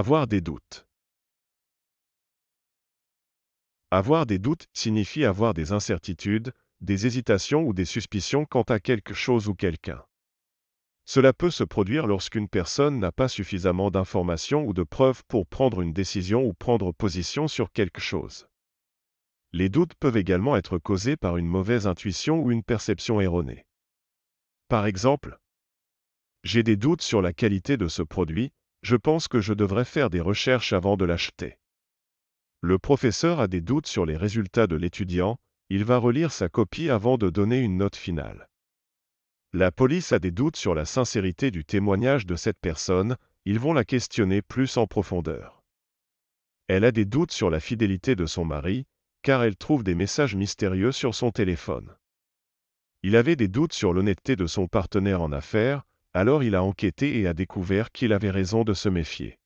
Avoir des doutes. Avoir des doutes signifie avoir des incertitudes, des hésitations ou des suspicions quant à quelque chose ou quelqu'un. Cela peut se produire lorsqu'une personne n'a pas suffisamment d'informations ou de preuves pour prendre une décision ou prendre position sur quelque chose. Les doutes peuvent également être causés par une mauvaise intuition ou une perception erronée. Par exemple, j'ai des doutes sur la qualité de ce produit, je pense que je devrais faire des recherches avant de l'acheter. Le professeur a des doutes sur les résultats de l'étudiant, il va relire sa copie avant de donner une note finale. La police a des doutes sur la sincérité du témoignage de cette personne, ils vont la questionner plus en profondeur. Elle a des doutes sur la fidélité de son mari, car elle trouve des messages mystérieux sur son téléphone. Il avait des doutes sur l'honnêteté de son partenaire en affaires, alors il a enquêté et a découvert qu'il avait raison de se méfier.